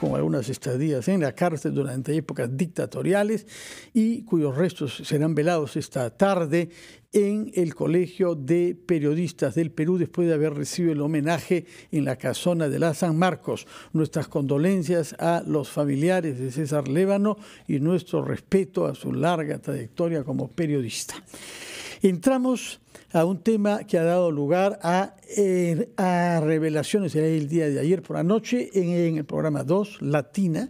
con algunas estadías en la cárcel durante épocas dictatoriales y cuyos restos serán velados esta tarde en el Colegio de Periodistas del Perú después de haber recibido el homenaje en la casona de la San Marcos. Nuestras condolencias a los familiares de César Lébano y nuestro respeto a su larga trayectoria como periodista. Entramos a un tema que ha dado lugar a, eh, revelaciones el día de ayer por la noche en, el programa 2, Latina,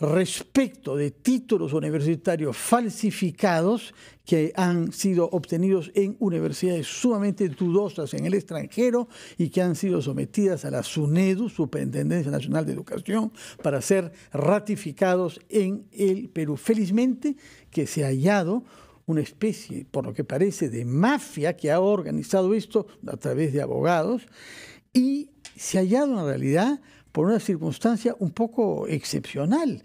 respecto de títulos universitarios falsificados que han sido obtenidos en universidades sumamente dudosas en el extranjero y que han sido sometidas a la SUNEDU, Superintendencia Nacional de Educación, para ser ratificados en el Perú. Felizmente que se ha hallado una especie, por lo que parece, de mafia que ha organizado esto a través de abogados y se ha hallado en realidad por una circunstancia un poco excepcional,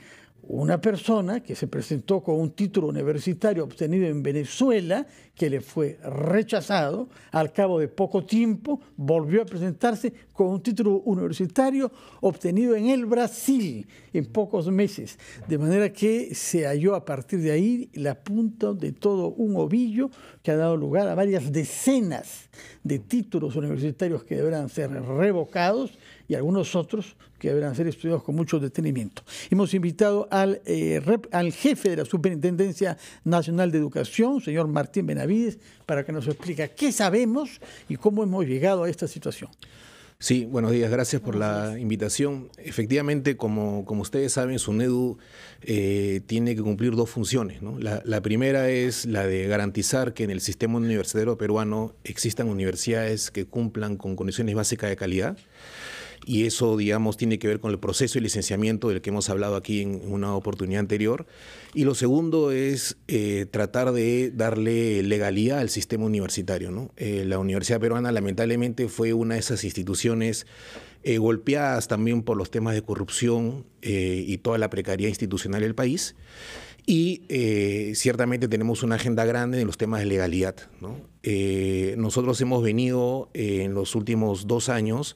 una persona que se presentó con un título universitario obtenido en Venezuela, que le fue rechazado, al cabo de poco tiempo volvió a presentarse con un título universitario obtenido en el Brasil en pocos meses. De manera que se halló a partir de ahí la punta de todo un ovillo que ha dado lugar a varias decenas de títulos universitarios que deberán ser revocados y algunos otros que deberán ser estudiados con mucho detenimiento. Hemos invitado al, eh, al jefe de la Superintendencia Nacional de Educación, señor Martín Benavides, para que nos explique qué sabemos y cómo hemos llegado a esta situación. Sí, buenos días, gracias por la invitación. Efectivamente, como, como ustedes saben, SUNEDU eh, tiene que cumplir dos funciones. ¿no? La, la, primera es la de garantizar que en el sistema universitario peruano existan universidades que cumplan con condiciones básicas de calidad y eso, digamos, tiene que ver con el proceso de licenciamiento del que hemos hablado aquí en una oportunidad anterior. Y lo segundo es eh, tratar de darle legalidad al sistema universitario. ¿no? Eh, la Universidad Peruana lamentablemente fue una de esas instituciones eh, golpeadas también por los temas de corrupción y toda la precariedad institucional del país. Y eh, ciertamente tenemos una agenda grande en los temas de legalidad. ¿no? Eh, nosotros hemos venido eh, en los últimos dos años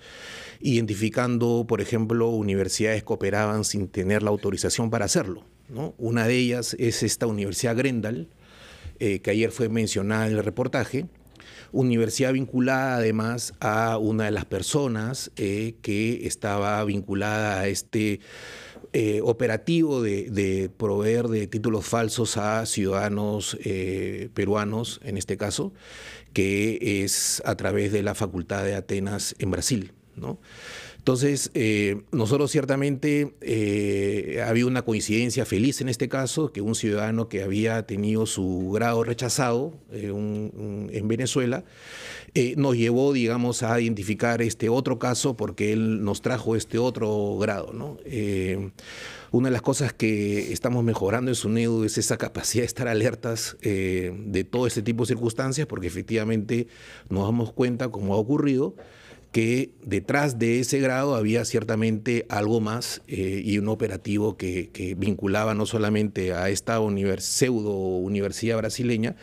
identificando, por ejemplo, universidades que operaban sin tener la autorización para hacerlo. ¿no? Una de ellas es esta Universidad Grendal, que ayer fue mencionada en el reportaje. Universidad vinculada además a una de las personas que estaba vinculada a este eh, operativo de, proveer de títulos falsos a ciudadanos eh, peruanos, en este caso, que es a través de la Facultad de Atenas en Brasil. ¿no? Entonces, eh, nosotros ciertamente había una coincidencia feliz en este caso, que un ciudadano que había tenido su grado rechazado en Venezuela eh, nos llevó, digamos, a identificar este otro caso porque él nos trajo este otro grado. Eh, una de las cosas que estamos mejorando en SUNEDU es esa capacidad de estar alertas eh, de todo este tipo de circunstancias porque efectivamente nos damos cuenta, como ha ocurrido, que detrás de ese grado había ciertamente algo más y un operativo que, vinculaba no solamente a esta pseudo universidad brasileña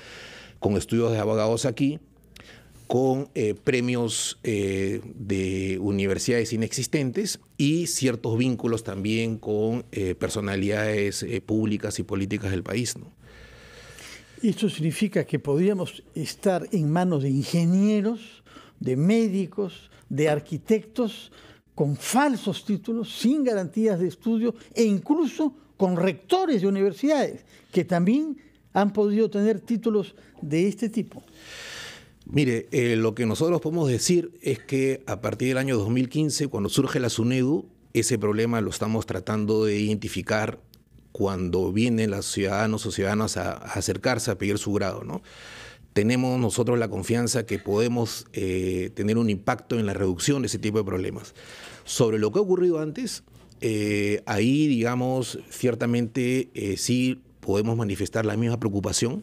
con estudios de abogados aquí, con eh, premios eh, de universidades inexistentes y ciertos vínculos también con eh, personalidades públicas y políticas del país. Esto significa que podríamos estar en manos de ingenieros, de médicos, de arquitectos, con falsos títulos, sin garantías de estudio e incluso con rectores de universidades que también han podido tener títulos de este tipo. Mire, eh, lo que nosotros podemos decir es que a partir del año 2015, cuando surge la SUNEDU, ese problema lo estamos tratando de identificar cuando vienen los ciudadanos o ciudadanas a, acercarse a pedir su grado, ¿no? Tenemos nosotros la confianza que podemos eh, tener un impacto en la reducción de ese tipo de problemas. Sobre lo que ha ocurrido antes, eh, ahí, digamos, ciertamente sí podemos manifestar la misma preocupación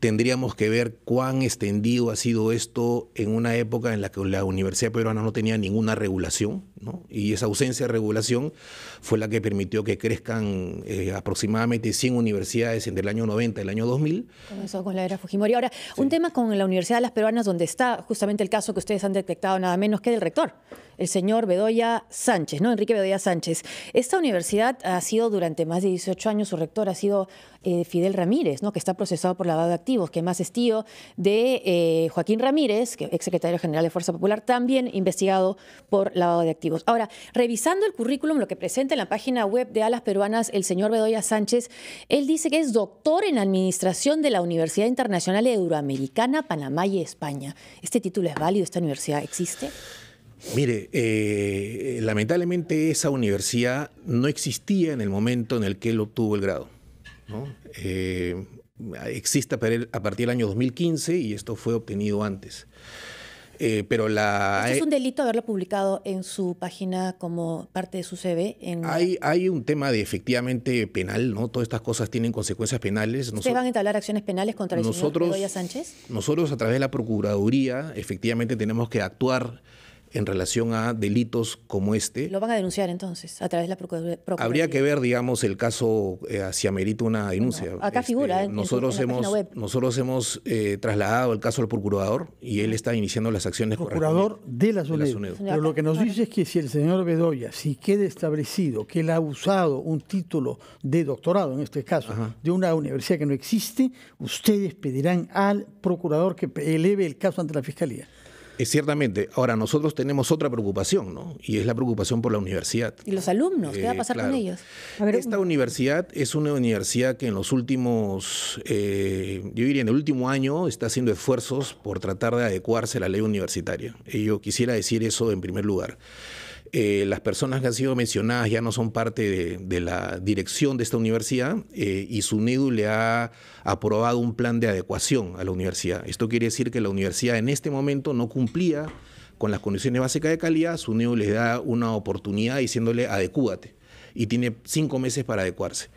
tendríamos que ver cuán extendido ha sido esto en una época en la que la Universidad Peruana no tenía ninguna regulación, ¿no? y esa ausencia de regulación fue la que permitió que crezcan eh, aproximadamente 100 universidades entre el año 90 y el año 2000. Comenzó con la era Fujimori. Ahora, un tema con la Universidad de las Peruanas, donde está justamente el caso que ustedes han detectado, nada menos que del rector el señor Bedoya Sánchez, ¿no? Enrique Bedoya Sánchez. Esta universidad ha sido durante más de 18 años, su rector ha sido eh, Fidel Ramírez, ¿no? que está procesado por lavado de activos, que más es tío de eh, Joaquín Ramírez, que ex secretario general de Fuerza Popular, también investigado por lavado de activos. Ahora, revisando el currículum, lo que presenta en la página web de Alas Peruanas el señor Bedoya Sánchez, él dice que es doctor en administración de la Universidad Internacional Euroamericana, Panamá y España. ¿Este título es válido? ¿Esta universidad existe? Mire, eh, lamentablemente esa universidad no existía en el momento en el que él obtuvo el grado. Eh, existe a partir del año 2015 y esto fue obtenido antes. Eh, pero la. es un delito haberlo publicado en su página como parte de su CV. Hay, hay un tema de efectivamente penal, ¿no? Todas estas cosas tienen consecuencias penales. ¿Se van a entablar acciones penales contra el nosotros, Sánchez? Nosotros, a través de la Procuraduría, efectivamente tenemos que actuar en relación a delitos como este. ¿Lo van a denunciar entonces a través de la Procuraduría? Habría que ver, digamos, el caso hacia eh, una denuncia. acá este, figura, eh, en, nosotros, hemos, nosotros eh, hemos trasladado el caso al procurador y él está iniciando las acciones Procurador de la SUNED. Pero lo que nos dice es que si el señor Bedoya, si queda establecido que él ha usado un título de doctorado, en este caso, de una universidad que no existe, ustedes pedirán al procurador que eleve el caso ante la Fiscalía ciertamente. Ahora, nosotros tenemos otra preocupación, ¿no? Y es la preocupación por la universidad. ¿Y los alumnos? ¿Qué va a eh, pasar con ellos? Esta universidad es una universidad que en los últimos, eh, yo diría en el último año, está haciendo esfuerzos por tratar de adecuarse a la ley universitaria. Y yo quisiera decir eso en primer lugar. Eh, las personas que han sido mencionadas ya no son parte de, la dirección de esta universidad eh, y SUNEDU le ha aprobado un plan de adecuación a la universidad. Esto quiere decir que la universidad en este momento no cumplía con las condiciones básicas de calidad, SUNEDU le da una oportunidad diciéndole adecúate y tiene cinco meses para adecuarse.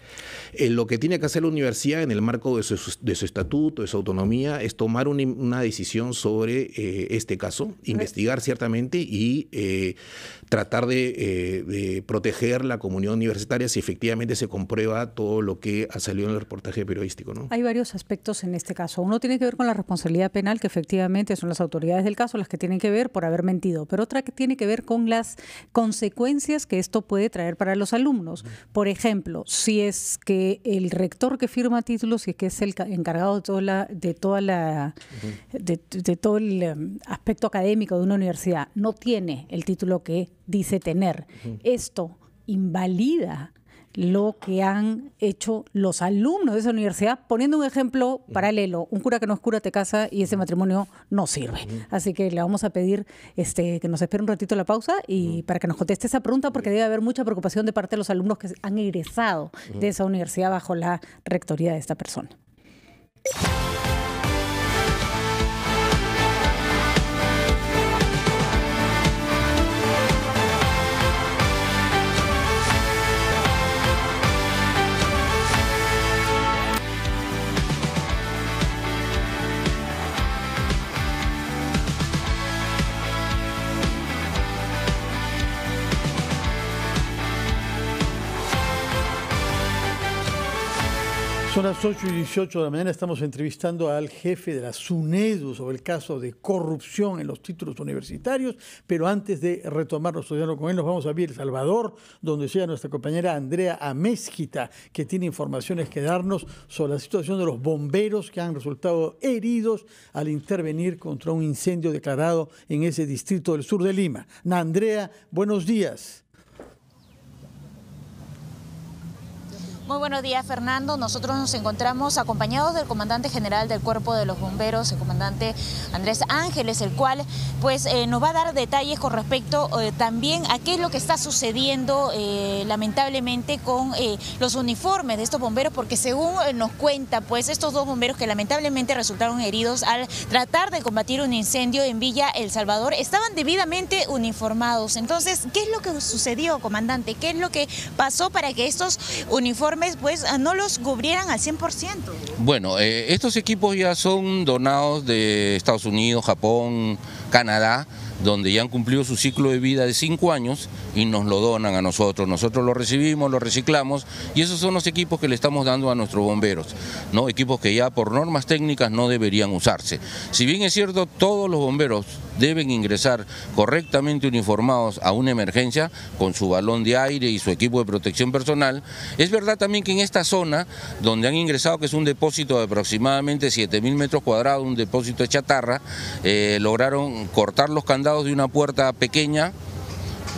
Eh, lo que tiene que hacer la universidad en el marco de su, de su estatuto, de su autonomía, es tomar una, decisión sobre eh, este caso, investigar ciertamente y eh, tratar de, de, proteger la comunidad universitaria si efectivamente se comprueba todo lo que ha salido en el reportaje periodístico. ¿no? Hay varios aspectos en este caso. Uno tiene que ver con la responsabilidad penal, que efectivamente son las autoridades del caso las que tienen que ver por haber mentido, pero otra que tiene que ver con las consecuencias que esto puede traer para los alumnos por ejemplo, si es que el rector que firma títulos, y es que es el encargado de todo el em, aspecto académico de una universidad, no tiene el título que dice tener. Esto invalida lo que han hecho los alumnos de esa universidad, poniendo un ejemplo paralelo, un cura que no es cura te casa y ese matrimonio no sirve. Así que le vamos a pedir este, que nos espere un ratito la pausa y para que nos conteste esa pregunta, porque debe haber mucha preocupación de parte de los alumnos que han egresado de esa universidad bajo la rectoría de esta persona. Son las 8 y 18 de la mañana, estamos entrevistando al jefe de la SUNEDU sobre el caso de corrupción en los títulos universitarios, pero antes de retomar nuestro diálogo con él, nos vamos a ver El Salvador, donde llega nuestra compañera Andrea Amézquita, que tiene informaciones que darnos sobre la situación de los bomberos que han resultado heridos al intervenir contra un incendio declarado en ese distrito del sur de Lima. Andrea, buenos días. Muy buenos días, Fernando. Nosotros nos encontramos acompañados del comandante general del Cuerpo de los Bomberos, el comandante Andrés Ángeles, el cual pues, eh, nos va a dar detalles con respecto eh, también a qué es lo que está sucediendo eh, lamentablemente con los uniformes de estos bomberos, porque según nos cuenta, pues estos dos bomberos que lamentablemente resultaron heridos al tratar de combatir un incendio en Villa El Salvador, estaban debidamente uniformados. Entonces, ¿qué es lo que sucedió, comandante? ¿Qué es lo que pasó para que estos uniformes mes, pues ah, no los cubrieran al 100%. Bueno, eh, estos equipos ya son donados de Estados Unidos, Japón, Canadá, donde ya han cumplido su ciclo de vida de 5 años y nos lo donan a nosotros. Nosotros lo recibimos, lo reciclamos y esos son los equipos que le estamos dando a nuestros bomberos, ¿no? equipos que ya por normas técnicas no deberían usarse. Si bien es cierto, todos los bomberos deben ingresar correctamente uniformados a una emergencia con su balón de aire y su equipo de protección personal. Es verdad también que en esta zona donde han ingresado, que es un depósito de aproximadamente 7.000 metros cuadrados, un depósito de chatarra, eh, lograron cortar los candados de una puerta pequeña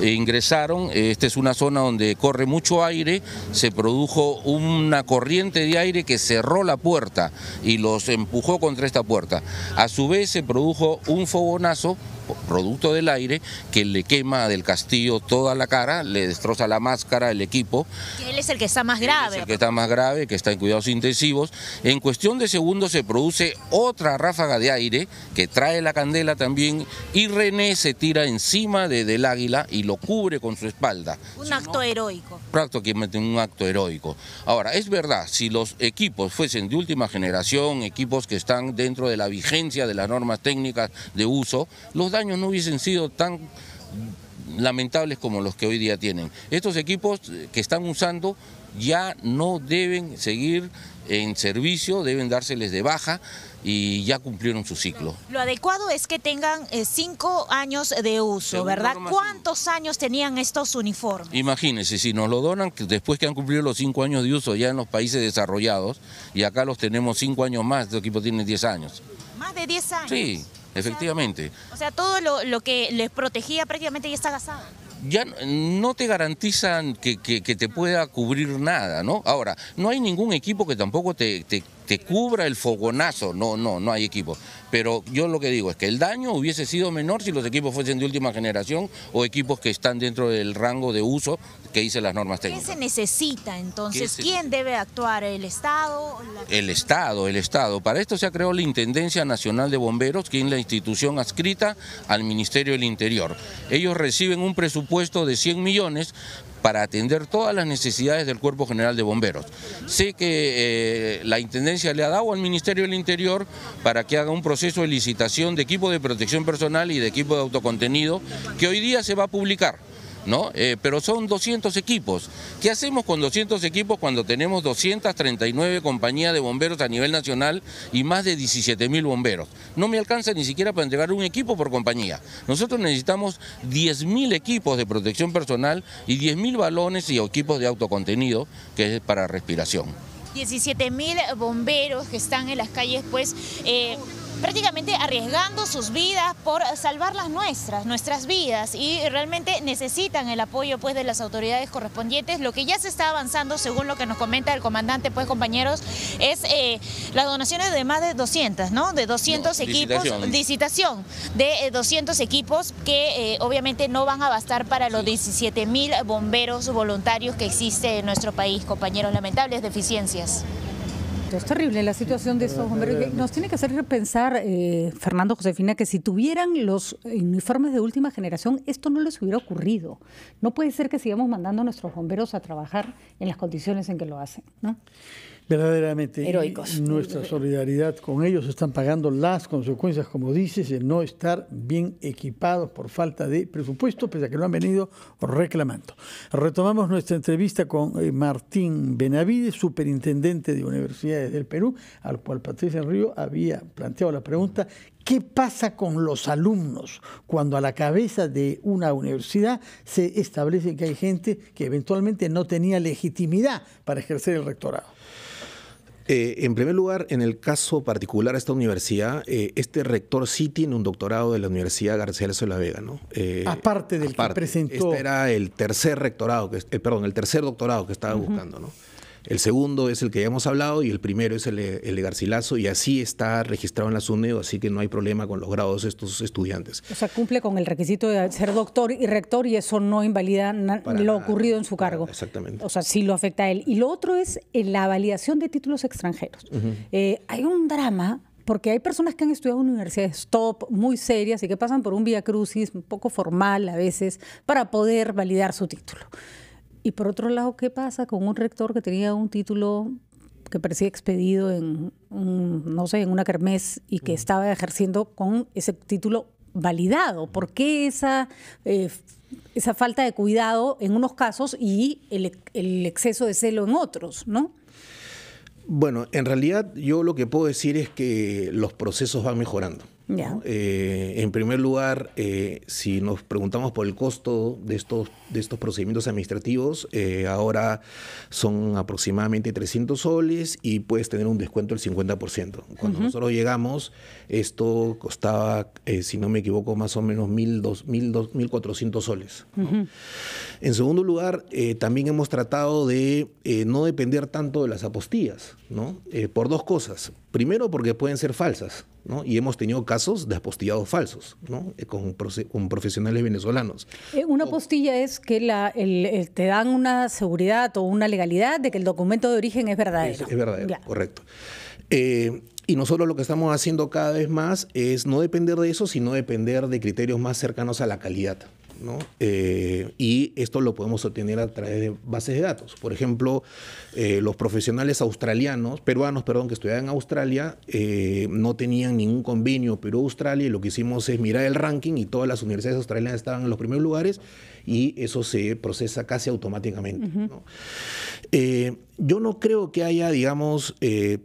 ingresaron. Esta es una zona donde corre mucho aire, se produjo una corriente de aire que cerró la puerta y los empujó contra esta puerta. A su vez se produjo un fogonazo producto del aire que le quema del castillo toda la cara, le destroza la máscara, el equipo. él es el que está más grave. Es el que está más grave, que está en cuidados intensivos. En cuestión de segundos se produce otra ráfaga de aire que trae la candela también y René se tira encima de, del águila y lo cubre con su espalda. Un un acto que heroico. un acto heroico. Ahora, es verdad, si los equipos fuesen de última generación, equipos que están dentro de la vigencia de las normas técnicas de uso, los da años no hubiesen sido tan lamentables como los que hoy día tienen. Estos equipos que están usando ya no deben seguir en servicio, deben dárseles de baja y ya cumplieron su ciclo. Lo adecuado es que tengan eh, cinco años de uso, ¿verdad? ¿Cuántos años tenían estos uniformes? Imagínense, si nos lo donan después que han cumplido los cinco años de uso ya en los países desarrollados, y acá los tenemos cinco años más, este equipo tiene diez años. ¿Más de diez años? Sí efectivamente. O sea, todo lo, que les protegía prácticamente ya está gastado ya no te garantizan que, te pueda cubrir nada, ¿no? Ahora, no hay ningún equipo que tampoco te, te, cubra el fogonazo, no, no, no hay equipo. Pero yo lo que digo es que el daño hubiese sido menor si los equipos fuesen de última generación o equipos que están dentro del rango de uso que dicen las normas técnicas. ¿Qué se necesita entonces? ¿Quién debe actuar? ¿El Estado? El Estado, el Estado. Para esto se ha creado la Intendencia Nacional de Bomberos, que es la institución adscrita al Ministerio del Interior. Ellos reciben un presupuesto de 100 millones para atender todas las necesidades del Cuerpo General de Bomberos. Sé que eh, la Intendencia le ha dado al Ministerio del Interior para que haga un proceso proceso de licitación de equipos de protección personal y de equipo de autocontenido que hoy día se va a publicar. ¿No? Eh, pero son 200 equipos. ¿Qué hacemos con 200 equipos cuando tenemos 239 compañías de bomberos a nivel nacional y más de 17 mil bomberos? No me alcanza ni siquiera para entregar un equipo por compañía. Nosotros necesitamos 10 mil equipos de protección personal y 10 mil balones y equipos de autocontenido, que es para respiración. 17 mil bomberos que están en las calles, pues... Eh, prácticamente arriesgando sus vidas por salvar las nuestras, nuestras vidas y realmente necesitan el apoyo pues de las autoridades correspondientes. Lo que ya se está avanzando, según lo que nos comenta el comandante, pues compañeros, es eh, las donaciones de más de 200, ¿no? De 200 equipos, licitación, de 200 eh, equipos que eh, obviamente no van a bastar para los 17 mil bomberos voluntarios que existe en nuestro país, compañeros, lamentables deficiencias es terrible la situación de esos bomberos. Nos tiene que hacer pensar, eh, Fernando Josefina, que si tuvieran los uniformes de última generación, esto no les hubiera ocurrido. No puede ser que sigamos mandando a nuestros bomberos a trabajar en las condiciones en que lo hacen, ¿no? verdaderamente Nuestra solidaridad con ellos están pagando las consecuencias, como dices, de no estar bien equipados por falta de presupuesto, pese a que lo han venido reclamando. Retomamos nuestra entrevista con eh, Martín Benavides, superintendente de Universidades del Perú, al cual Patricia Río había planteado la pregunta, ¿qué pasa con los alumnos cuando a la cabeza de una universidad se establece que hay gente que eventualmente no tenía legitimidad para ejercer el rectorado? Eh, en primer lugar, en el caso particular de esta universidad, eh, este rector sí tiene un doctorado de la Universidad García de la Vega, ¿no? Eh, aparte del que presentó. Este era el tercer rectorado, perdón, el tercer doctorado que estaba buscando, ¿no? El segundo es el que ya hemos hablado y el primero es el, el de Garcilaso y así está registrado en la SUNEO, así que no hay problema con los grados de estos estudiantes. O sea, cumple con el requisito de ser doctor y rector y eso no invalida lo ocurrido en su cargo. exactamente. O sea, sí lo afecta a él. Y lo otro es eh, la validación de títulos extranjeros. Eh, hay un drama porque hay personas que han estudiado en universidades top, muy serias y que pasan por un vía crucis un poco formal a veces para poder validar su título. Y por otro lado, ¿qué pasa con un rector que tenía un título que parecía expedido en, no sé, en una kermés y que mm. estaba ejerciendo con ese título validado? ¿Por qué esa, eh, esa falta de cuidado en unos casos y el, el exceso de celo en otros, no? Bueno, en realidad yo lo que puedo decir es que los procesos van mejorando. Eh, en primer lugar, eh, si nos preguntamos por el costo de estos, de estos procedimientos administrativos, eh, ahora son aproximadamente 300 soles y puedes tener un descuento del 50%. Cuando nosotros llegamos, esto costaba, si no me equivoco, más o menos 1.400 soles. En segundo lugar, también hemos tratado de no depender tanto de las apostillas, ¿no? por dos cosas. Primero, porque pueden ser falsas. Y hemos tenido casos de apostillados falsos, eh, Con, profesionales venezolanos. Eh, una apostilla es que te dan una seguridad o una legalidad de que el documento de origen es verdadero. Es, verdadero, correcto. Eh, y nosotros lo que estamos haciendo cada vez más es no depender de eso, sino depender de criterios más cercanos a la calidad. ¿no? Eh, y esto lo podemos obtener a través de bases de datos. Por ejemplo, eh, los profesionales australianos, peruanos, perdón, que estudiaban en Australia, eh, no tenían ningún convenio Perú-Australia y lo que hicimos es mirar el ranking y todas las universidades australianas estaban en los primeros lugares y eso se procesa casi automáticamente. yo no creo que haya, digamos,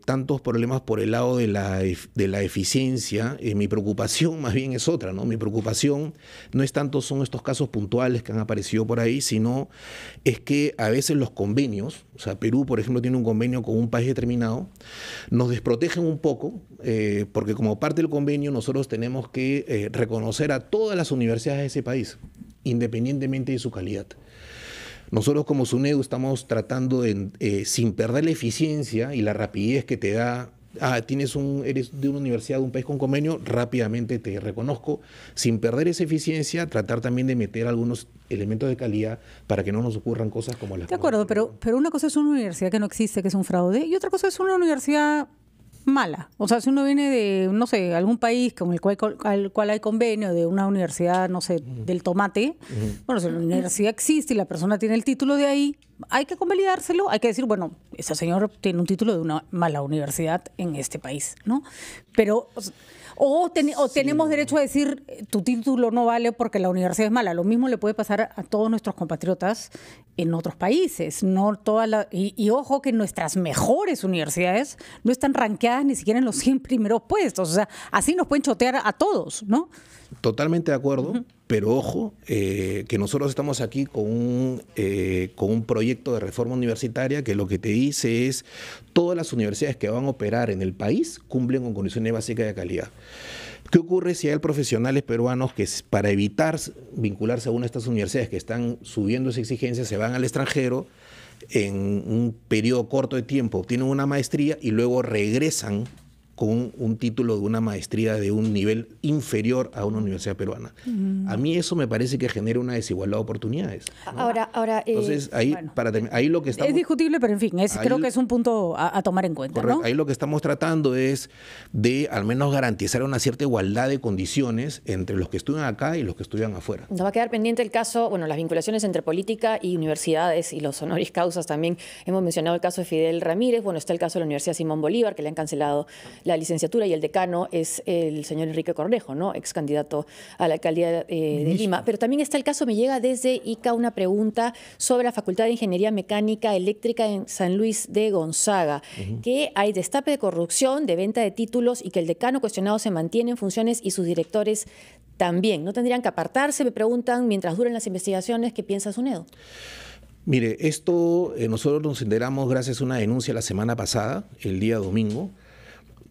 tantos problemas por el lado de la, de la eficiencia. mi preocupación más bien es otra, ¿no? Mi preocupación no es tanto son estos casos puntuales que han aparecido por ahí, sino es que a veces los convenios, o sea, Perú, por ejemplo, tiene un convenio con un país determinado, nos desprotegen un poco, eh, porque como parte del convenio nosotros tenemos que eh, reconocer a todas las universidades de ese país, independientemente de su calidad. Nosotros como SUNEDU estamos tratando de, eh, sin perder la eficiencia y la rapidez que te da ah, tienes un, eres de una universidad, de un país con convenio, rápidamente te reconozco, sin perder esa eficiencia, tratar también de meter algunos elementos de calidad para que no nos ocurran cosas como las... De acuerdo, pero, pero una cosa es una universidad que no existe, que es un fraude, y otra cosa es una universidad mala. O sea, si uno viene de, no sé, algún país con el cual, al cual hay convenio, de una universidad, no sé, del tomate, bueno, si la universidad existe y la persona tiene el título de ahí, hay que convalidárselo, hay que decir, bueno, esa señora tiene un título de una mala universidad en este país, ¿no? Pero... O, tenemos derecho a decir, tu título no vale porque la universidad es mala. Lo mismo le puede pasar a todos nuestros compatriotas en otros países. No toda y, y, ojo que nuestras mejores universidades no están ranqueadas ni siquiera en los 100 primeros puestos. O sea, así nos pueden chotear a todos, ¿no? Totalmente de acuerdo, pero ojo, eh, que nosotros estamos aquí con un, eh, con un proyecto de reforma universitaria que lo que te dice es todas las universidades que van a operar en el país cumplen con condiciones básicas de calidad. ¿Qué ocurre si hay profesionales peruanos que para evitar vincularse a una de estas universidades que están subiendo esa exigencia, se van al extranjero? en un periodo corto de tiempo obtienen una maestría y luego regresan con un título de una maestría de un nivel inferior a una universidad peruana. A mí eso me parece que genera una desigualdad de oportunidades. Ahora, ahora. Eh, Entonces, ahí, lo que estamos. Es discutible, pero en fin, creo que es un punto a, tomar en cuenta. ¿no? Ahí lo que estamos tratando es de al menos garantizar una cierta igualdad de condiciones entre los que estudian acá y los que estudian afuera. Nos va a quedar pendiente el caso, bueno, las vinculaciones entre política y universidades y los honoris causas también. Hemos mencionado el caso de Fidel Ramírez, bueno, está el caso de la Universidad Simón Bolívar, que le han cancelado la licenciatura y el decano es el señor Enrique Cornejo, ¿no? ex candidato a la alcaldía eh, de Lima. Pero también está el caso, me llega desde ICA una pregunta sobre la Facultad de Ingeniería Mecánica Eléctrica en San Luis de Gonzaga, que hay destape de corrupción, de venta de títulos y que el decano cuestionado se mantiene en funciones y sus directores también. ¿No tendrían que apartarse? Me preguntan, mientras duren las investigaciones, ¿qué piensa Sunedo? Mire, esto eh, nosotros nos enteramos gracias a una denuncia la semana pasada, el día domingo,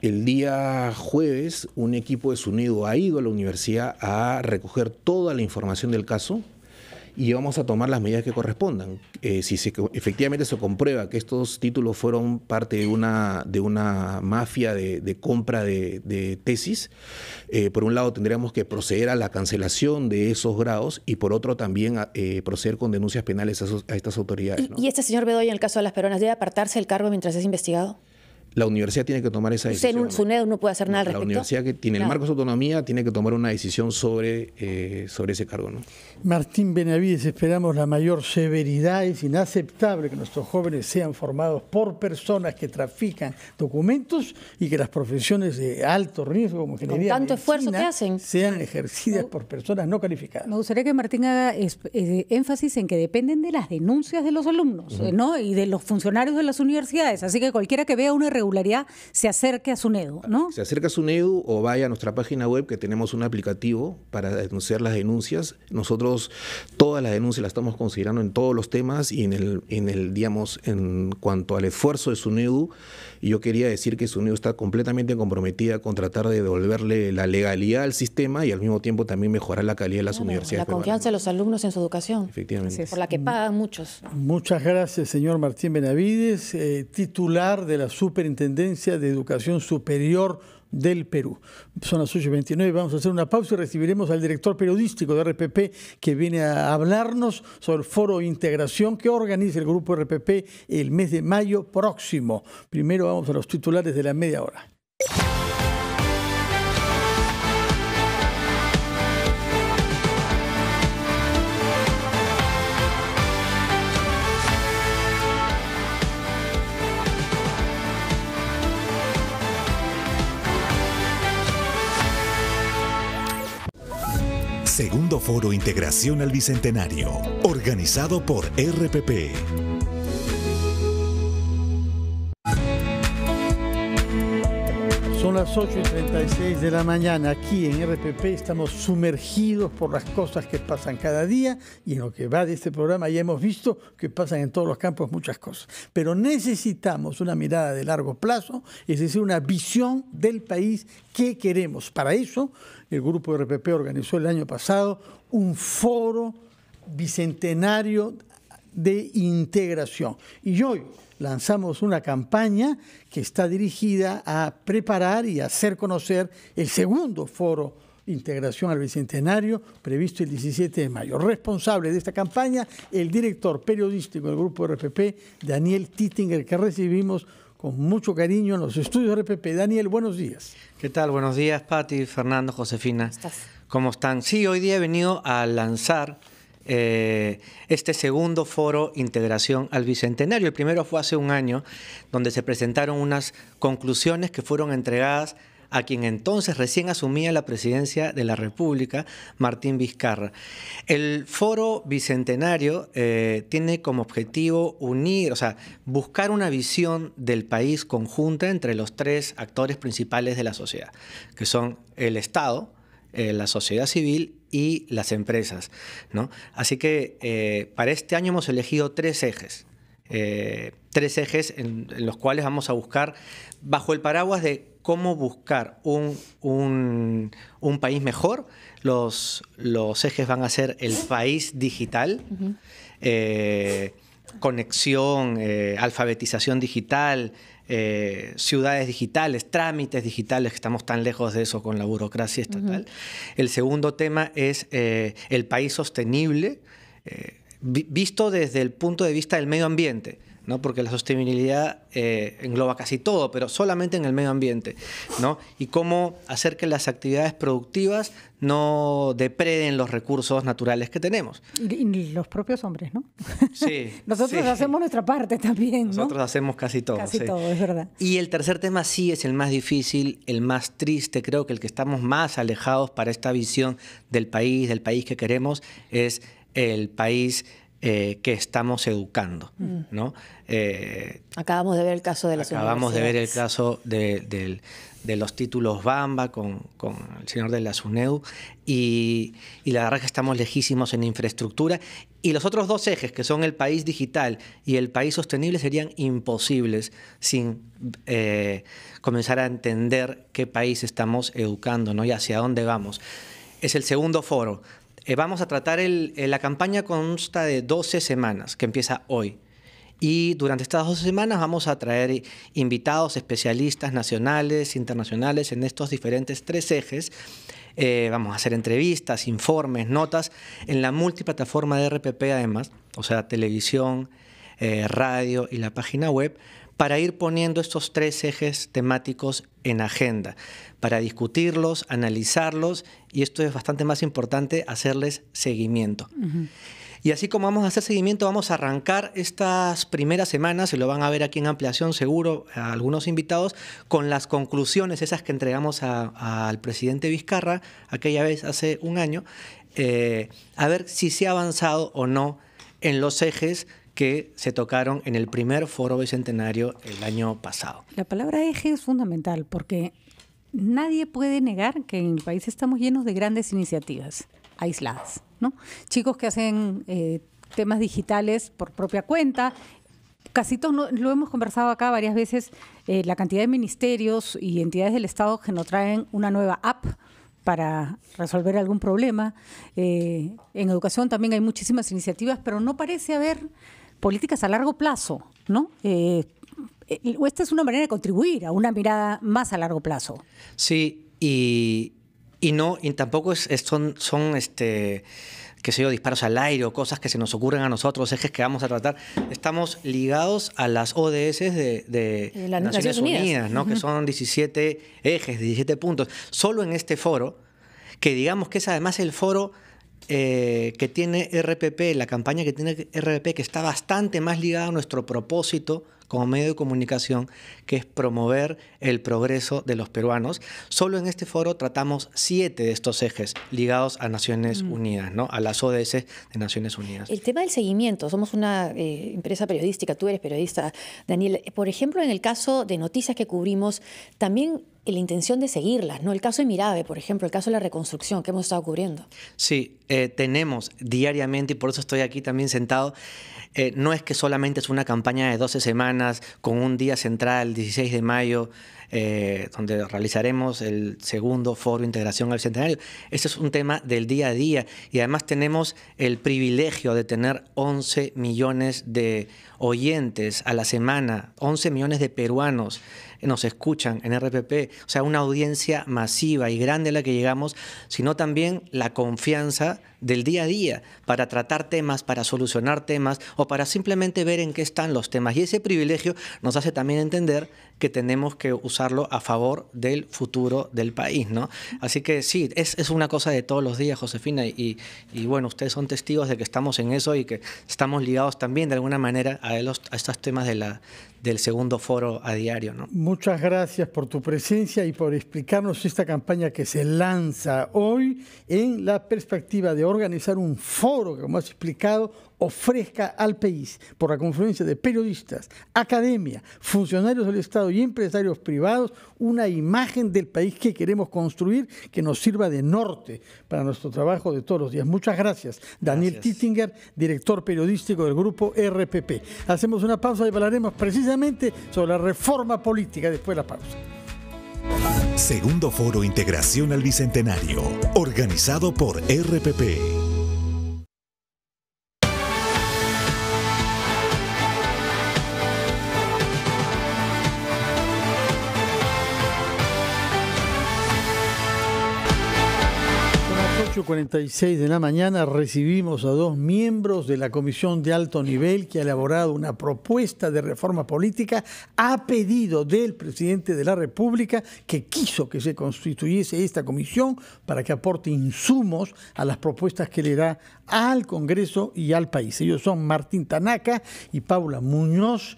el día jueves, un equipo de SUNIDO ha ido a la universidad a recoger toda la información del caso y vamos a tomar las medidas que correspondan. Eh, si efectivamente se comprueba que estos títulos fueron parte de una, de una mafia de, compra de, tesis, eh, por un lado tendríamos que proceder a la cancelación de esos grados y por otro también eh, proceder con denuncias penales a, estas autoridades. ¿Y, este señor Bedoya, en el caso de las Peronas debe apartarse del cargo mientras es investigado? la universidad tiene que tomar esa decisión. no puede hacer nada al respecto. La universidad que tiene el marco de su autonomía tiene que tomar una decisión sobre, eh, sobre ese cargo. ¿no? Martín Benavides, esperamos la mayor severidad. Es inaceptable que nuestros jóvenes sean formados por personas que trafican documentos y que las profesiones de alto riesgo, como ingeniería, tanto esfuerzo que hacen. sean ejercidas por personas no calificadas. Me gustaría que Martín haga eh, énfasis en que dependen de las denuncias de los alumnos y de los funcionarios de las universidades. Así que cualquiera que vea una reunión se acerque a SUNEDU, ¿no? Se acerque a SUNEDU o vaya a nuestra página web que tenemos un aplicativo para denunciar las denuncias. Nosotros todas las denuncias las estamos considerando en todos los temas y en el, en el digamos, en cuanto al esfuerzo de su SUNEDU y yo quería decir que Unión está completamente comprometida con tratar de devolverle la legalidad al sistema y al mismo tiempo también mejorar la calidad de las universidades. La confianza de los alumnos en su educación. Efectivamente. Por la que mm. pagan muchos. Muchas gracias, señor Martín Benavides, eh, titular de la Superintendencia de Educación Superior del Perú. Son las 8.29, vamos a hacer una pausa y recibiremos al director periodístico de RPP que viene a hablarnos sobre el foro de integración que organiza el grupo RPP el mes de mayo próximo. Primero vamos a los titulares de la media hora. Segundo Foro Integración al Bicentenario, organizado por RPP, Son las 8 y 36 de la mañana. Aquí en RPP estamos sumergidos por las cosas que pasan cada día y en lo que va de este programa ya hemos visto que pasan en todos los campos muchas cosas. Pero necesitamos una mirada de largo plazo, es decir, una visión del país que queremos. Para eso, el grupo de RPP organizó el año pasado un foro bicentenario de integración. Y hoy lanzamos una campaña que está dirigida a preparar y hacer conocer el segundo foro Integración al Bicentenario, previsto el 17 de mayo. Responsable de esta campaña, el director periodístico del grupo RPP, Daniel Tittinger, que recibimos con mucho cariño en los estudios RPP. Daniel, buenos días. ¿Qué tal? Buenos días, Pati, Fernando, Josefina. ¿Cómo están? Sí, hoy día he venido a lanzar eh, este segundo foro Integración al Bicentenario. El primero fue hace un año, donde se presentaron unas conclusiones que fueron entregadas a quien entonces recién asumía la presidencia de la República, Martín Vizcarra. El foro bicentenario eh, tiene como objetivo unir, o sea, buscar una visión del país conjunta entre los tres actores principales de la sociedad, que son el Estado, eh, la sociedad civil y las empresas. ¿no? Así que eh, para este año hemos elegido tres ejes. Eh, tres ejes en, los cuales vamos a buscar, bajo el paraguas de cómo buscar un, un, país mejor, los, los, ejes van a ser el país digital, eh, conexión, alfabetización digital, eh, ciudades digitales, trámites digitales, que estamos tan lejos de eso con la burocracia estatal. El segundo tema es eh, el país sostenible, eh, visto desde el punto de vista del medio ambiente ¿no? porque la sostenibilidad eh, engloba casi todo, pero solamente en el medio ambiente, ¿no? y cómo hacer que las actividades productivas no depreden los recursos naturales que tenemos. Y los propios hombres, ¿no? Sí. Nosotros hacemos nuestra parte también. Nosotros hacemos casi todo. Casi todo, es verdad. Y el tercer tema sí es el más difícil, el más triste, creo que el que estamos más alejados para esta visión del país, del país que queremos, es el país eh, que estamos educando. Mm. ¿no? Eh, acabamos de ver el caso de las Acabamos de ver el caso de, los títulos Bamba con, el señor de la SUNEU y, la verdad que estamos lejísimos en infraestructura y los otros dos ejes que son el país digital y el país sostenible serían imposibles sin eh, comenzar a entender qué país estamos educando ¿no? y hacia dónde vamos. Es el segundo foro. Eh, vamos a tratar el, eh, la campaña consta de 12 semanas que empieza hoy. Y durante estas 12 semanas vamos a traer invitados, especialistas nacionales, internacionales en estos diferentes tres ejes. Eh, vamos a hacer entrevistas, informes, notas en la multiplataforma de RPP además, o sea, televisión, radio y la página web para ir poniendo estos tres ejes temáticos en agenda, para discutirlos, analizarlos y esto es bastante más importante, hacerles seguimiento. Y así como vamos a hacer seguimiento, vamos a arrancar estas primeras semanas, se lo van a ver aquí en ampliación seguro algunos invitados, con las conclusiones, esas que entregamos al presidente Vizcarra aquella vez hace un año, eh, a ver si se ha avanzado o no en los ejes que se tocaron en el primer foro bicentenario el año pasado. La palabra eje es fundamental porque nadie puede negar que en el país estamos llenos de grandes iniciativas aisladas, ¿no? Chicos que hacen eh, temas digitales por propia cuenta. Casi todos, lo hemos conversado acá varias veces, eh, la cantidad de ministerios y entidades del Estado que nos traen una nueva app para resolver algún problema. Eh, en educación también hay muchísimas iniciativas, pero no parece haber políticas a largo plazo, ¿no? Eh, eh esta es una manera de contribuir a una mirada más a largo plazo. Sí, y, no, y tampoco son, son este qué sé yo, disparos al aire o cosas que se nos ocurren a nosotros, ejes que vamos a tratar, estamos ligados a las ODS de, de las Naciones, Unidas, ¿no? que son 17 ejes, 17 puntos. Solo en este foro, que digamos que es además el foro eh, que tiene RPP, la campaña que tiene RPP, que está bastante más ligada a nuestro propósito como medio de comunicación, que es promover el progreso de los peruanos. Solo en este foro tratamos siete de estos ejes ligados a Naciones mm. Unidas, ¿no? a las ODS de Naciones Unidas. El tema del seguimiento, somos una eh, empresa periodística, tú eres periodista, Daniel. Por ejemplo, en el caso de noticias que cubrimos, también la intención de seguirlas, ¿no? El caso de Mirabe, por ejemplo, el caso de la reconstrucción que hemos estado cubriendo. Sí, eh, tenemos diariamente, y por eso estoy aquí también sentado, eh, no es que solamente es una campaña de 12 semanas, con un día central, 16 de mayo, eh, donde realizaremos el segundo foro de integración al centenario. Este es un tema del día a día y además tenemos el privilegio de tener 11 millones de oyentes a la semana, 11 millones de peruanos nos escuchan en RPP, o sea, una audiencia masiva y grande a la que llegamos, sino también la confianza del día a día para tratar temas, para solucionar temas o para simplemente ver en qué están los temas. Y ese privilegio nos hace también entender que tenemos que usarlo a favor del futuro del país, ¿no? Así que sí, es, es una cosa de todos los días, Josefina, y, y, bueno, ustedes son testigos de que estamos en eso y que estamos ligados también de alguna manera a, a estos temas de la, del segundo foro a diario. ¿no? Muchas gracias por tu presencia y por explicarnos esta campaña que se lanza hoy en la perspectiva de organizar un foro, como has explicado, ofrezca al país, por la confluencia de periodistas, academia, funcionarios del Estado y empresarios privados, una imagen del país que queremos construir que nos sirva de norte para nuestro trabajo de todos los días. Muchas gracias, Daniel Tittinger, director periodístico del grupo RPP. Hacemos una pausa y hablaremos precisamente sobre la reforma política después de la pausa. Segundo Foro Integración al Bicentenario, organizado por RPP. 8.46 de la mañana recibimos a dos miembros de la Comisión de Alto Nivel que ha elaborado una propuesta de reforma política a pedido del presidente de la República que quiso que se constituyese esta comisión para que aporte insumos a las propuestas que le da al Congreso y al país. Ellos son Martín Tanaka y Paula Muñoz.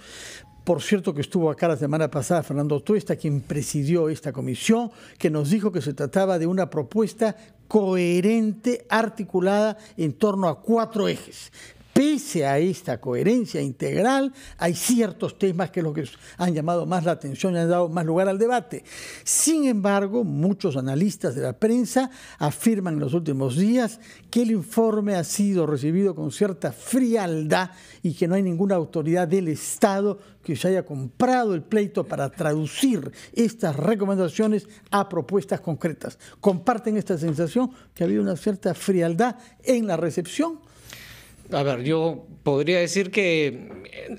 Por cierto, que estuvo acá la semana pasada Fernando Tuesta, quien presidió esta comisión, que nos dijo que se trataba de una propuesta coherente, articulada en torno a cuatro ejes pese a esta coherencia integral, hay ciertos temas que los que han llamado más la atención y han dado más lugar al debate. Sin embargo, muchos analistas de la prensa afirman en los últimos días que el informe ha sido recibido con cierta frialdad y que no hay ninguna autoridad del Estado que se haya comprado el pleito para traducir estas recomendaciones a propuestas concretas. Comparten esta sensación que ha habido una cierta frialdad en la recepción a ver, yo podría decir que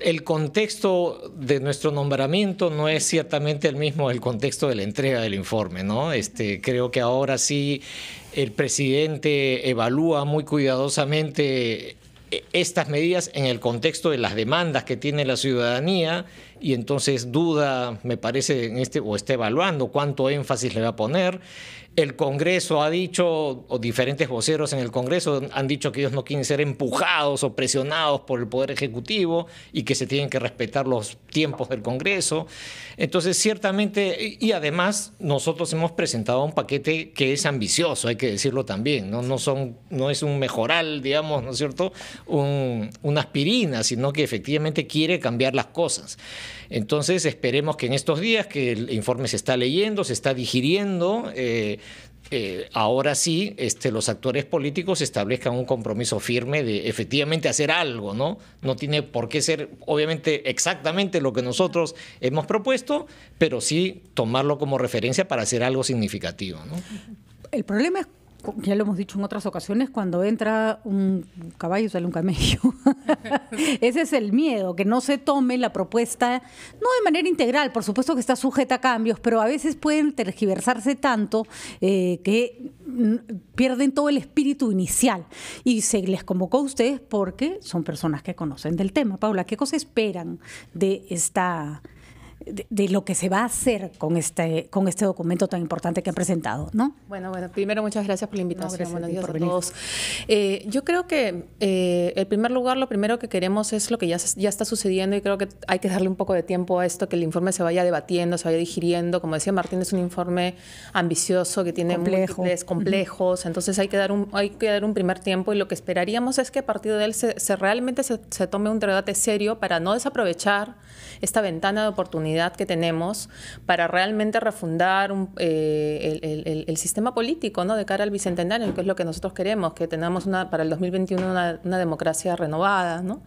el contexto de nuestro nombramiento no es ciertamente el mismo del contexto de la entrega del informe, ¿no? Este, creo que ahora sí el presidente evalúa muy cuidadosamente eh, estas medidas en el contexto de las demandas que tiene la ciudadanía y entonces duda, me parece, en este, o está evaluando cuánto énfasis le va a poner. El Congreso ha dicho, o diferentes voceros en el Congreso han dicho que ellos no quieren ser empujados o presionados por el Poder Ejecutivo y que se tienen que respetar los tiempos del Congreso. Entonces, ciertamente, y además nosotros hemos presentado un paquete que es ambicioso, hay que decirlo también, no, no, son, no es un mejoral, digamos, ¿no es cierto?, un, una aspirina, sino que efectivamente quiere cambiar las cosas. Entonces esperemos que en estos días que el informe se está leyendo, se está digiriendo, eh, eh, ahora sí este, los actores políticos establezcan un compromiso firme de efectivamente hacer algo, ¿no? No tiene por qué ser, obviamente, exactamente lo que nosotros hemos propuesto, pero sí tomarlo como referencia para hacer algo significativo, ¿no? El problema es ya lo hemos dicho en otras ocasiones, cuando entra un caballo sale un camello. Ese es el miedo, que no se tome la propuesta, no de manera integral, por supuesto que está sujeta a cambios, pero a veces pueden tergiversarse tanto eh, que mm, pierden todo el espíritu inicial. Y se les convocó a ustedes porque son personas que conocen del tema. Paula, ¿qué cosa esperan de esta de, lo que se va a hacer con este, con este documento tan importante que han presentado, ¿no? Bueno, bueno, primero muchas gracias por la invitación. Buenos yo creo que, eh, el en primer lugar, lo primero que queremos es lo que ya, ya está sucediendo y creo que hay que darle un poco de tiempo a esto, que el informe se vaya debatiendo, se vaya digiriendo. Como decía Martín, es un informe ambicioso que tiene complejos, entonces hay que, dar un, hay que dar un primer tiempo y lo que esperaríamos es que a partir de él se, realmente se, se tome un debate serio para no desaprovechar esta ventana de oportunidad que tenemos para realmente refundar eh, el, sistema político ¿no? de cara al bicentenario, que es lo que nosotros queremos, que tengamos una, para el 2021 una, una democracia renovada. ¿no?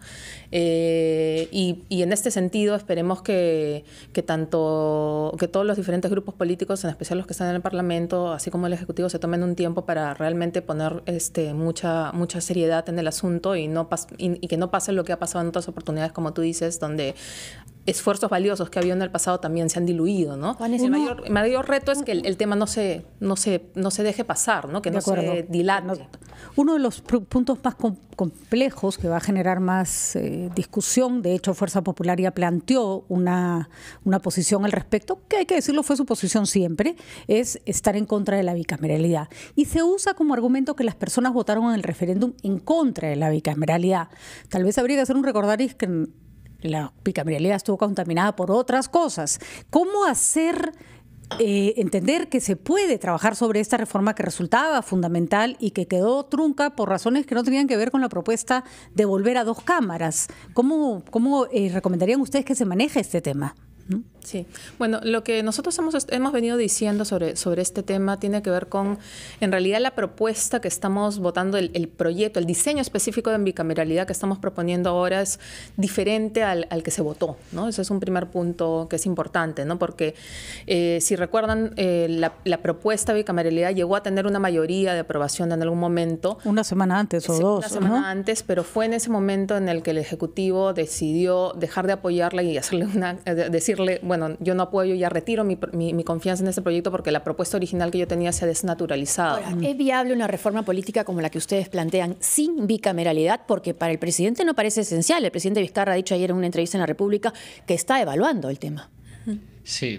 Eh, y, en este sentido esperemos que, que, tanto, que todos los diferentes grupos políticos, en especial los que están en el Parlamento, así como el Ejecutivo, se tomen un tiempo para realmente poner este, mucha, mucha seriedad en el asunto y, no y, y que no pase lo que ha pasado en otras oportunidades, como tú dices, donde esfuerzos valiosos que había en el pasado también se han diluido, ¿no? el, mayor, reto es que el, tema no se, no, se, no se deje pasar, ¿no? Que no se dilate. Uno de los puntos más complejos que va a generar más eh, discusión, de hecho Fuerza Popular ya planteó una, una posición al respecto, que hay que decirlo fue su posición siempre, es estar en contra de la bicameralidad. Y se usa como argumento que las personas votaron en el referéndum en contra de la bicameralidad. Tal vez habría que hacer un recordaris que la bicameralidad estuvo contaminada por otras cosas. ¿Cómo hacer eh, entender que se puede trabajar sobre esta reforma que resultaba fundamental y que quedó trunca por razones que no tenían que ver con la propuesta de volver a dos cámaras? ¿Cómo, cómo eh, recomendarían ustedes que se maneje este tema? ¿Mm? Sí, bueno, lo que nosotros hemos, hemos venido diciendo sobre, sobre este tema tiene que ver con, en realidad, la propuesta que estamos votando, el, proyecto, el diseño específico de bicameralidad que estamos proponiendo ahora es diferente al, que se votó, ¿no? Ese es un primer punto que es importante, ¿no? Porque eh, si recuerdan, eh, la, propuesta de bicameralidad llegó a tener una mayoría de aprobación en algún momento. Una semana antes o dos. Una semana antes, pero fue en ese momento en el que el Ejecutivo decidió dejar de apoyarla y hacerle una, decirle, bueno, bueno, yo no apoyo, ya retiro mi, confianza en este proyecto porque la propuesta original que yo tenía se ha desnaturalizado. ¿Es viable una reforma política como la que ustedes plantean sin bicameralidad? Porque para el presidente no parece esencial. El presidente Vizcarra ha dicho ayer en una entrevista en la República que está evaluando el tema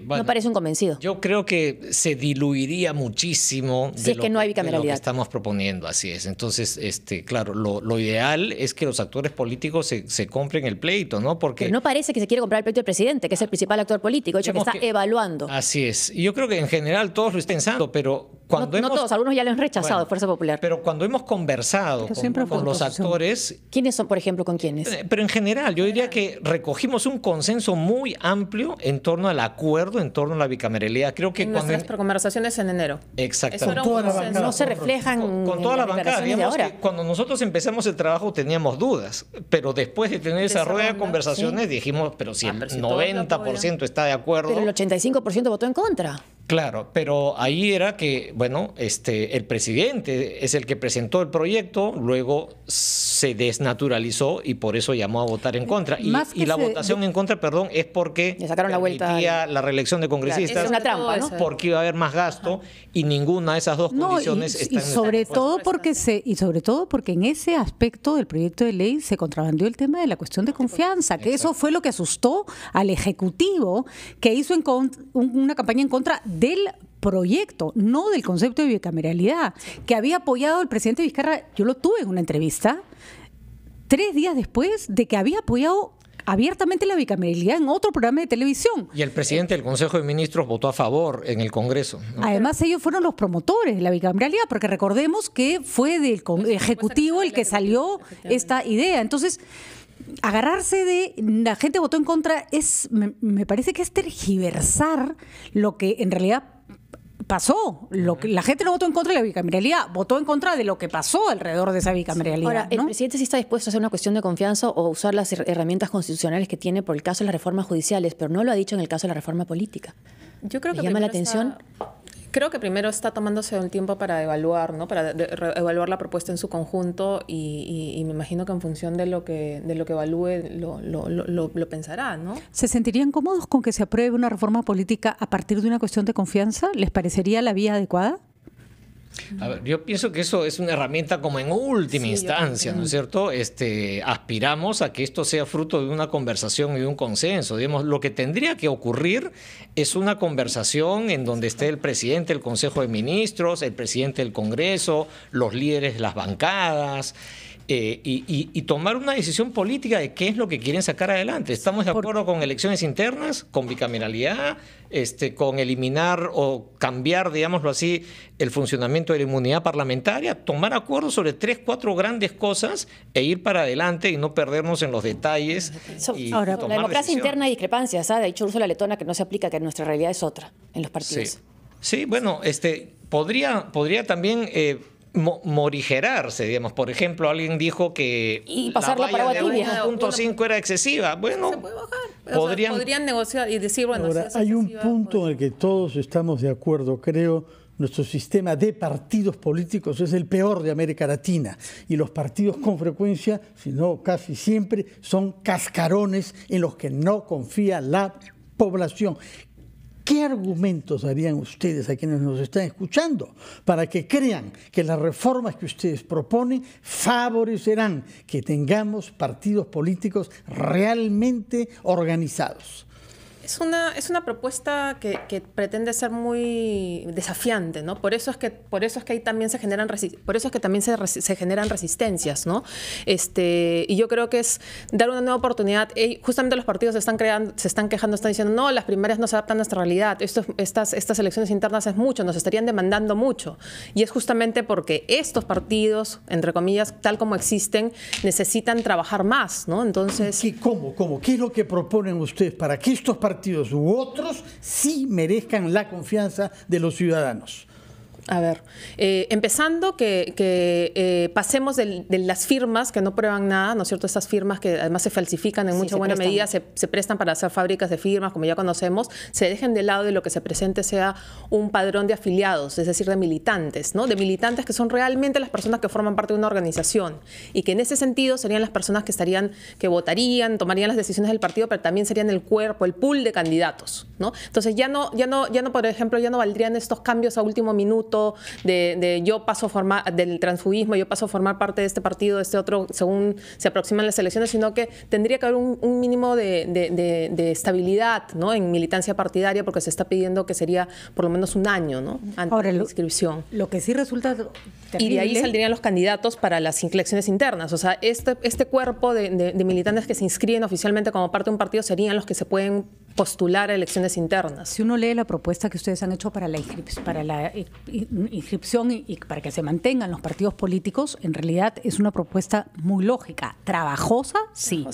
no parece un convencido. Yo creo que se diluiría muchísimo de, lo, que no estamos proponiendo, así es. Entonces, este, claro, lo, ideal es que los actores políticos se, compren el pleito, ¿no? Porque no parece que se quiere comprar el pleito del presidente, que es el principal actor político, de hecho que está evaluando. Así es. Y yo creo que en general todos lo están pensando, pero cuando hemos, no todos, algunos ya lo han rechazado, Fuerza Popular. Pero cuando hemos conversado con, con los actores... ¿Quiénes son, por ejemplo, con quiénes? Eh, pero en general, yo diría que recogimos un consenso muy amplio en torno a la acuerdo en torno a la bicameralidad. Creo que cuando nuestras conversaciones en enero. Exactamente. no se reflejan con, toda la bancada. cuando nosotros empezamos el trabajo teníamos dudas, pero después de tener esa, rueda de conversaciones dijimos, pero si ah, el 90% está de acuerdo. Pero el 85% votó en contra. Claro, pero ahí era que, bueno, este, el presidente es el que presentó el proyecto, luego se desnaturalizó y por eso llamó a votar en contra. Y, y la votación en contra, perdón, es porque le sacaron la, vuelta la reelección de congresistas. una trampa, ¿no? Porque iba a haber más gasto y ninguna de esas dos condiciones y, y sobre todo porque se Y sobre todo porque en ese aspecto del proyecto de ley se contrabandió el tema de la cuestión de confianza, que eso fue lo que asustó al Ejecutivo, que hizo en una campaña en contra del proyecto, no del concepto de bicameralidad, que había apoyado el presidente Vizcarra, yo lo tuve en una entrevista, tres días después de que había apoyado abiertamente la bicameralidad en otro programa de televisión. Y el presidente del Consejo de Ministros votó a favor en el Congreso. Además, ellos fueron los promotores de la bicameralidad, porque recordemos que fue del Ejecutivo el que salió esta idea. Entonces, agarrarse de la gente votó en contra es, me, parece que es tergiversar lo que en realidad pasó. Lo que, la gente no votó en contra de la bicameralidad, votó en contra de lo que pasó alrededor de esa bicameralidad. Ahora, ¿el presidente sí está dispuesto a hacer una cuestión de confianza o usar las herramientas constitucionales que tiene por el caso de las reformas judiciales, pero no lo ha dicho en el caso de la reforma política? Yo creo que llama la atención creo que primero está tomándose un tiempo para evaluar, ¿no? Para evaluar la propuesta en su conjunto y, me imagino que en función de lo que, de lo que evalúe lo, lo, lo, pensará, ¿no? ¿Se sentirían cómodos con que se apruebe una reforma política a partir de una cuestión de confianza? ¿Les parecería la vía adecuada? A yo pienso que eso es una herramienta como en última instancia, ¿no es cierto? Este, aspiramos a que esto sea fruto de una conversación y de un consenso. Digamos, lo que tendría que ocurrir es una conversación en donde esté el presidente del Consejo de Ministros, el presidente del Congreso, los líderes de las bancadas. Eh, y, tomar una decisión política de qué es lo que quieren sacar adelante. ¿Estamos de acuerdo con elecciones internas, con bicameralidad, este, con eliminar o cambiar, digámoslo así, el funcionamiento de la inmunidad parlamentaria? Tomar acuerdos sobre tres, cuatro grandes cosas e ir para adelante y no perdernos en los detalles. ahora, la democracia interna hay discrepancias. ha ¿ah? De hecho, Letona que no se aplica, que nuestra realidad es otra en los partidos. Sí, bueno, este, podría, podría también... Eh, morigerarse, digamos. Por ejemplo, alguien dijo que y pasar la, era excesiva. Bueno, Podrían... negociar y decir, bueno, Ahora, hay un punto en el que todos estamos de acuerdo, creo. Nuestro sistema de partidos políticos es el peor de América Latina y los partidos con frecuencia, si no casi siempre, son cascarones en los que no confía la población. ¿Qué argumentos harían ustedes a quienes nos están escuchando para que crean que las reformas que ustedes proponen favorecerán que tengamos partidos políticos realmente organizados? Es una, es una propuesta que, pretende ser muy desafiante, ¿no? Por eso es que, por eso es que ahí también se generan, por eso es que también se, se, generan resistencias, ¿no? Este, y yo creo que es dar una nueva oportunidad. y justamente los partidos se están, creando, se están quejando, están diciendo, no, las primarias no se adaptan a nuestra realidad, Esto, estas, estas elecciones internas es mucho, nos estarían demandando mucho. Y es justamente porque estos partidos, entre comillas, tal como existen, necesitan trabajar más, ¿no? Entonces... ¿Y cómo? ¿Cómo? ¿Qué es lo que proponen ustedes para que estos partidos partidos u otros sí merezcan la confianza de los ciudadanos. A ver, eh, empezando que, eh, pasemos de las firmas que no prueban nada, ¿no es cierto? Estas firmas que además se falsifican en muchas mucha buena medida, se, prestan para hacer fábricas de firmas, como ya conocemos, se dejen de lado y lo que se presente sea un padrón de afiliados, es decir, de militantes, ¿no? De militantes que son realmente las personas que forman parte de una organización y que en ese sentido serían las personas que estarían, que votarían, tomarían las decisiones del partido, pero también serían el cuerpo, el pool de candidatos, ¿no? Entonces ya no, ya no, ya no, por ejemplo, ya no valdrían estos cambios a último minuto de, yo paso formar, del transfugismo, yo paso a formar parte de este partido, de este otro, según se aproximan las elecciones, sino que tendría que haber un, mínimo de, estabilidad ¿no? en militancia partidaria, porque se está pidiendo que sería por lo menos un año ¿no? antes de la inscripción. Lo, que sí resulta. Y de ahí saldrían los candidatos para las elecciones internas. O sea, este, este cuerpo de militantes que se inscriben oficialmente como parte de un partido serían los que se pueden postular a elecciones internas. Si uno lee la propuesta que ustedes han hecho para la, para la inscripción y, para que se mantengan los partidos políticos, en realidad es una propuesta muy lógica. Trabajosa, sí.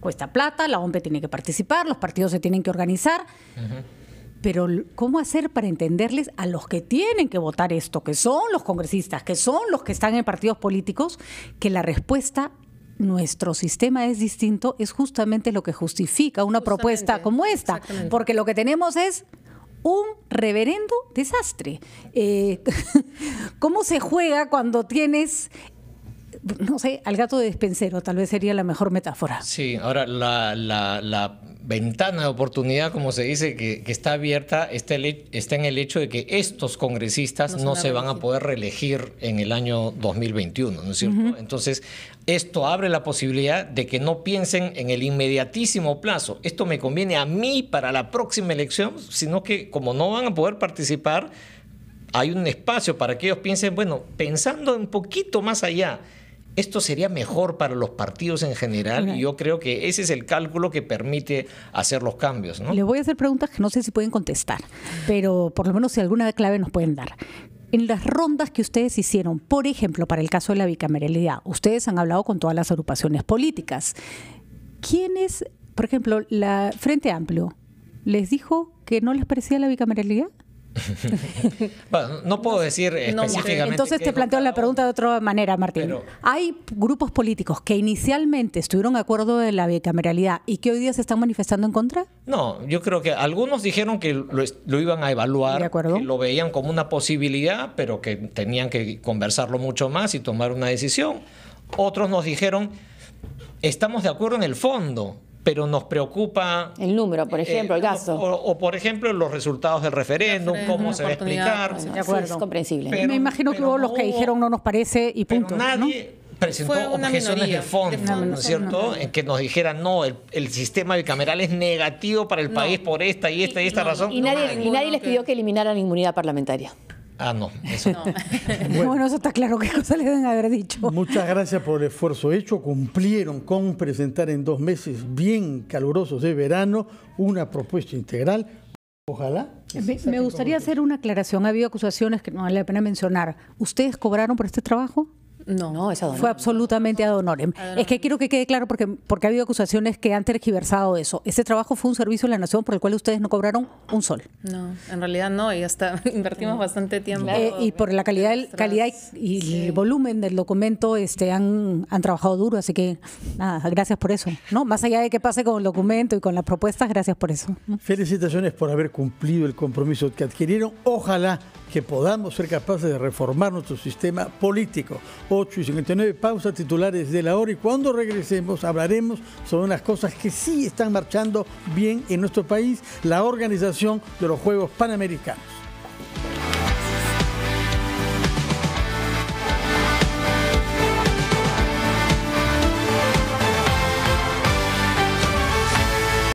Cuesta plata, la OMP tiene que participar, los partidos se tienen que organizar. Pero ¿cómo hacer para entenderles a los que tienen que votar esto, que son los congresistas, que son los que están en partidos políticos, que la respuesta nuestro sistema es distinto es justamente lo que justifica una propuesta como esta, porque lo que tenemos es un reverendo desastre. Eh, ¿Cómo se juega cuando tienes no sé, al gato de despensero, tal vez sería la mejor metáfora. Sí, ahora la, ventana de oportunidad, como se dice, que, está abierta, está, está, en el hecho de que estos congresistas no, se van a poder reelegir en el año 2021, ¿no es cierto? Entonces, esto abre la posibilidad de que no piensen en el inmediatísimo plazo. Esto me conviene a mí para la próxima elección, sino que como no van a poder participar, hay un espacio para que ellos piensen, bueno, pensando un poquito más allá esto sería mejor para los partidos en general y yo creo que ese es el cálculo que permite hacer los cambios. ¿no? Le voy a hacer preguntas que no sé si pueden contestar, pero por lo menos si alguna clave nos pueden dar. En las rondas que ustedes hicieron, por ejemplo, para el caso de la bicameralidad, ustedes han hablado con todas las agrupaciones políticas. ¿Quiénes, por ejemplo, la Frente Amplio, les dijo que no les parecía la bicameralidad? bueno, no puedo decir Entonces te planteo la pregunta de otra manera, Martín. Hay grupos políticos que inicialmente estuvieron de acuerdo en la bicameralidad y que hoy día se están manifestando en contra. No, yo creo que algunos dijeron que lo, iban a evaluar, que lo veían como una posibilidad, pero que tenían que conversarlo mucho más y tomar una decisión. Otros nos dijeron, estamos de acuerdo en el fondo, pero nos preocupa... El número, por eh, ejemplo, el gasto. O, por ejemplo, los resultados del referéndum, cómo se va a explicar. de acuerdo. es comprensible. Me imagino que hubo los que dijeron no nos parece y punto. nadie, presentó objeciones de, fondo, ¿no es cierto? En que nos dijeran, no, el, sistema bicameral es negativo para el país por esta y esta y, esta razón. Y nadie, les pidió que eliminaran inmunidad parlamentaria. Ah, no. bueno, eso está claro. ¿Qué cosa le deben haber dicho? Muchas gracias por el esfuerzo hecho. Cumplieron con presentar en dos meses bien calurosos de verano una propuesta integral. Ojalá. me gustaría hacer una aclaración. Ha habido acusaciones que no vale la pena mencionar. ¿Ustedes cobraron por este trabajo? No, no Fue absolutamente a honorem. Es que quiero que quede claro porque, porque ha habido acusaciones que han tergiversado eso. Ese trabajo fue un servicio a la nación por el cual ustedes no cobraron un sol. No, en realidad no, y hasta invertimos eh, bastante tiempo. Eh, y por la calidad, calidad y el volumen del documento este, han, trabajado duro, así que nada, gracias por eso. ¿no? Más allá de que pase con el documento y con las propuestas, gracias por eso. Felicitaciones por haber cumplido el compromiso que adquirieron. Ojalá que podamos ser capaces de reformar nuestro sistema político. 8 y 59, pausas titulares de la hora y cuando regresemos hablaremos sobre unas cosas que sí están marchando bien en nuestro país, la organización de los Juegos Panamericanos.